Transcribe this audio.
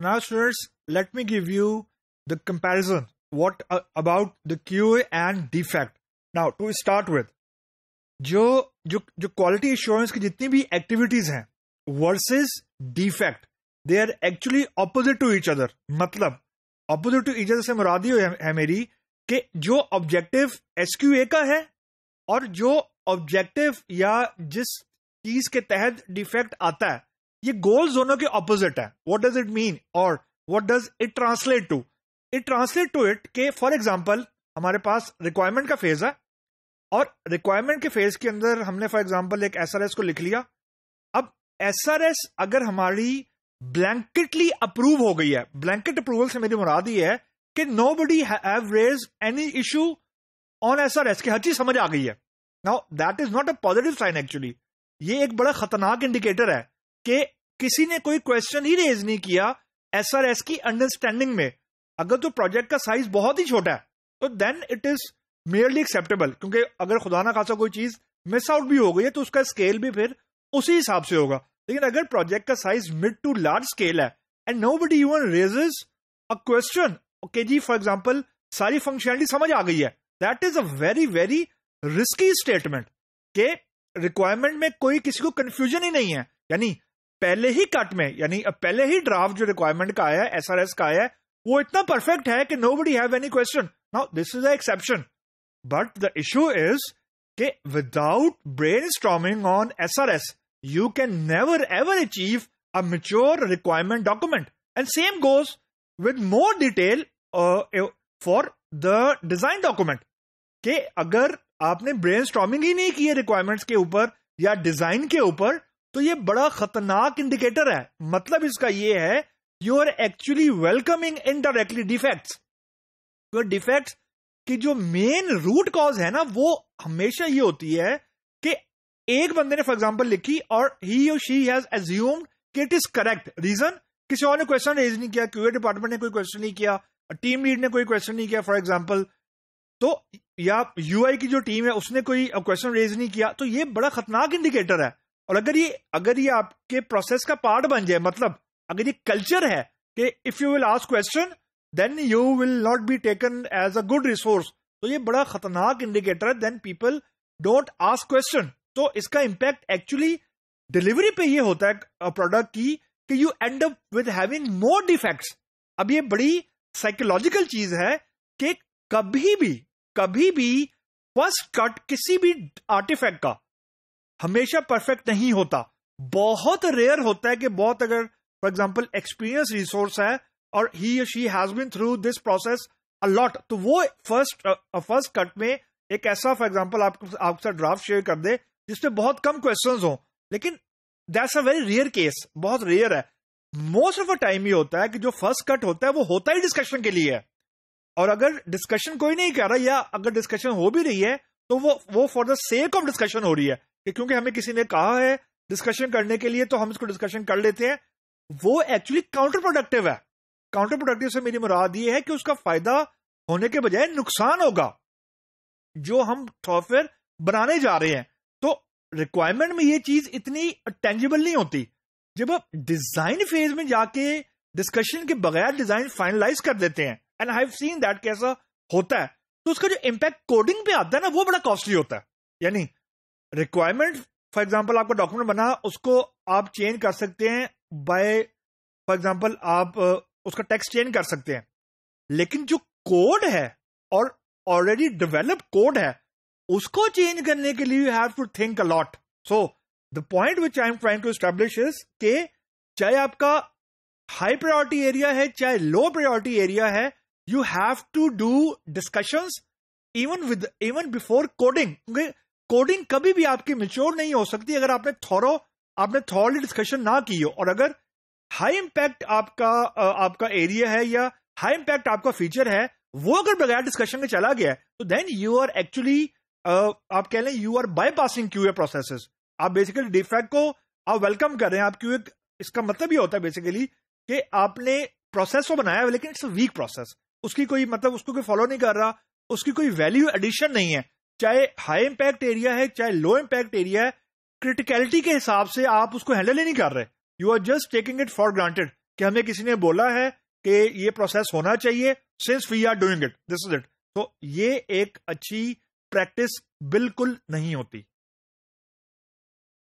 Now, students, let me give you the comparison. What uh, about the QA and defect? Now, to start with, जो जो जो quality insurance की जितनी भी activities हैं versus defect they are actually opposite to each other मतलब opposite to each other से मुरादी है, है मेरी कि जो ऑब्जेक्टिव एसक्यूए का है और जो ऑब्जेक्टिव या जिस चीज के तहत डिफेक्ट आता है ये गोल्स दोनों के ऑपोजिट है वॉट डज इट मीन और what does it translate to it translate to it के फॉर एग्जाम्पल हमारे पास रिक्वायरमेंट का फेज है और रिक्वायरमेंट के फेज के अंदर हमने फॉर एग्जाम्पल एक एस आर एस को लिख लिया अब एस अगर हमारी ब्लैंकेटली अप्रूव हो गई है ब्लैंकेट अप्रूवल से मेरी मुराद ये है कि nobody have raise any issue on S R S की हर चीज समझ आ गई है now that is not a positive sign actually ये एक बड़ा खतरनाक इंडिकेटर है कि किसी ने कोई क्वेश्चन ही रेज नहीं किया एस आर एस की अंडरस्टैंडिंग में अगर तो प्रोजेक्ट का साइज बहुत ही छोटा है तो then it is merely acceptable क्योंकि अगर खुदा ना खासा कोई चीज मिस आउट भी हो गई है तो उसका स्केल भी फिर उसी हिसाब से होगा लेकिन अगर प्रोजेक्ट का size mid to large scale है and nobody even raises a question okay जी फॉर एग्जाम्पल सारी फंक्शनलिटी समझ आ गई है that is a very very risky statement के रिक्वायरमेंट में कोई किसी को कंफ्यूजन ही नहीं है यानी पहले ही कट में यानी पहले ही ड्राफ्ट जो रिक्वायरमेंट का आया है एसआरएस का आया है वो इतना परफेक्ट है कि nobody have any question now this is exception but the issue is के without brainstorming on S R S you can never ever achieve a mature requirement document and same goes with more detail for the design document के अगर आपने brain storming ही नहीं की है requirements के ऊपर या डिजाइन के ऊपर तो ये बड़ा खतरनाक इंडिकेटर है मतलब इसका ये है you are actually welcoming indirectly defects your defects की जो मेन रूट कॉज है ना वो हमेशा ये होती है कि एक बंदे ने फॉर एग्जाम्पल लिखी और ही और शी हैज एज्यूम्ड कि इट इज करेक्ट रीजन किसी और ने क्वेश्चन रेज नहीं किया क्यूए डिपार्टमेंट ने कोई क्वेश्चन नहीं किया टीम लीड ने कोई क्वेश्चन नहीं किया फॉर एग्जाम्पल तो या यूआई की जो टीम है उसने कोई क्वेश्चन रेज नहीं किया तो ये बड़ा खतरनाक इंडिकेटर है और अगर ये अगर ये आपके प्रोसेस का पार्ट बन जाए मतलब अगर ये कल्चर है कि if you will ask question then you will not be taken as a good resource तो ये बड़ा खतरनाक इंडिकेटर है then people don't ask question तो इसका इम्पैक्ट एक्चुअली डिलीवरी पे ये होता है प्रोडक्ट की कि you end up with having more defects अब ये बड़ी साइकोलॉजिकल चीज है कि कभी भी कभी भी फर्स्ट कट किसी भी आर्टिफैक्ट का हमेशा परफेक्ट नहीं होता बहुत रेयर होता है कि बहुत अगर फॉर एग्जाम्पल एक्सपीरियंस रिसोर्स है और he she has been through this process a lot तो वो फर्स्ट फर्स्ट कट में एक ऐसा फॉर एग्जाम्पल आपको आपके साथ ड्राफ्ट शेयर कर दे जिसमें बहुत कम क्वेश्चन हो लेकिन that's a very rare case बहुत रेयर है मोस्ट ऑफ अ टाइम ये होता है कि जो फर्स्ट कट होता है वो होता ही डिस्कशन के लिए है और अगर डिस्कशन कोई नहीं कर रहा या अगर डिस्कशन हो भी रही है तो वो वो for the sake of discussion हो रही है कि क्योंकि हमें किसी ने कहा है डिस्कशन करने के लिए तो हम इसको डिस्कशन कर लेते हैं वो एक्चुअली काउंटर प्रोडक्टिव है काउंटर प्रोडक्टिव से मेरी मुराद ये है कि उसका फायदा होने के बजाय नुकसान होगा जो हम सॉफ्टवेयर बनाने जा रहे हैं तो रिक्वायरमेंट में ये चीज इतनी टेंजिबल नहीं होती जब आप डिजाइन फेज में जाके डिस्कशन के बगैर डिजाइन फाइनलाइज कर देते हैं and I have seen that कैसा होता है तो उसका जो इम्पैक्ट कोडिंग पे आता है ना वो बड़ा कॉस्टली होता है यानी रिक्वायरमेंट फॉर एग्जाम्पल आपका डॉक्यूमेंट बना उसको आप चेंज कर सकते हैं बाय फॉर एग्जाम्पल आप उसका टेक्स्ट चेंज कर सकते हैं लेकिन जो कोड है और ऑलरेडी डेवलप कोड है उसको चेंज करने के लिए you have to think a lot so the point which I am trying to establish के चाहे आपका हाई प्रायोरिटी एरिया है चाहे लो प्रायोरिटी एरिया है you have to do discussions even with even before coding coding कभी भी आपकी mature नहीं हो सकती अगर आपने थोरो आपने थॉरली डिस्कशन ना की हो और अगर हाई इम्पैक्ट आपका आपका एरिया है या हाई इम्पैक्ट आपका फीचर है वो अगर बगैर डिस्कशन के चला गया तो देन यू आर एक्चुअली आप कह लें you are bypassing Q A process आप बेसिकली डिफेक्ट को आप वेलकम कर रहे हैं आप क्यू इसका मतलब ये होता है बेसिकली कि आपने प्रोसेस को बनाया लेकिन इट्स वीक प्रोसेस उसकी कोई मतलब उसको कोई फॉलो नहीं कर रहा उसकी कोई वैल्यू एडिशन नहीं है चाहे हाई इम्पैक्ट एरिया है चाहे लो इम्पैक्ट एरिया है क्रिटिकलिटी के हिसाब से आप उसको हैंडल ही नहीं कर रहे you are just taking it for granted कि हमें किसी ने बोला है कि ये प्रोसेस होना चाहिए since we are doing it this is it तो ये एक अच्छी प्रैक्टिस बिल्कुल नहीं होती